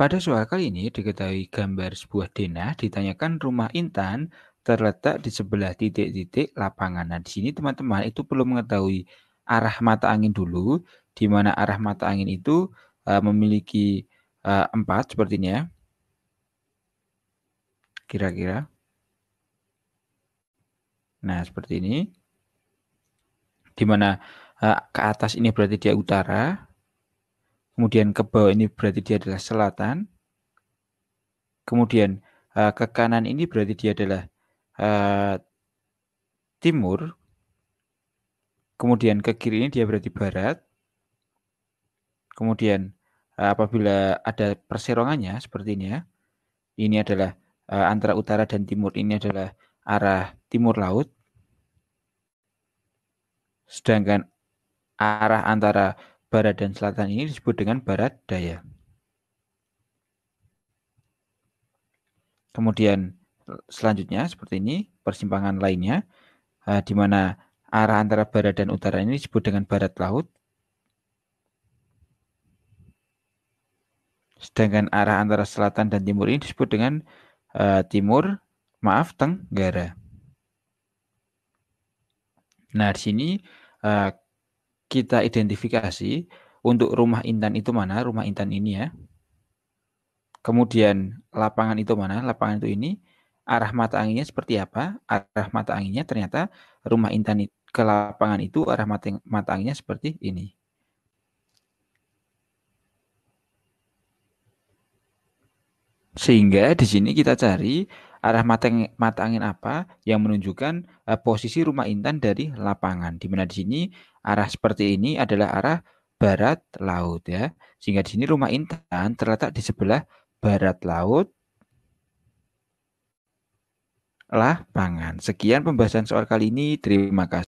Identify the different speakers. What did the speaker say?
Speaker 1: Pada soal kali ini diketahui gambar sebuah denah ditanyakan rumah Intan terletak di sebelah titik-titik lapangan. Nah, di sini teman-teman itu perlu mengetahui arah mata angin dulu, di mana arah mata angin itu uh, memiliki uh, empat sepertinya. Kira-kira. Nah, seperti ini. Di mana uh, ke atas ini berarti dia utara, Kemudian ke bawah ini berarti dia adalah selatan. Kemudian uh, ke kanan ini berarti dia adalah uh, timur. Kemudian ke kiri ini dia berarti barat. Kemudian uh, apabila ada perserongannya sepertinya, ini adalah uh, antara utara dan timur ini adalah arah timur laut. Sedangkan arah antara barat dan selatan ini disebut dengan barat daya. Kemudian selanjutnya seperti ini persimpangan lainnya uh, di mana arah antara barat dan utara ini disebut dengan barat laut. Sedangkan arah antara selatan dan timur ini disebut dengan uh, timur, maaf, tenggara. Nah, di sini uh, kita identifikasi untuk rumah intan itu mana, rumah intan ini ya. Kemudian lapangan itu mana, lapangan itu ini. Arah mata anginnya seperti apa? Arah mata anginnya ternyata rumah intan ke lapangan itu arah mata, mata anginnya seperti ini. Sehingga di sini kita cari arah mata, mata angin apa yang menunjukkan uh, posisi rumah Intan dari lapangan. Di mana di sini arah seperti ini adalah arah barat laut ya. Sehingga di sini rumah Intan terletak di sebelah barat laut lapangan. Sekian pembahasan soal kali ini. Terima kasih.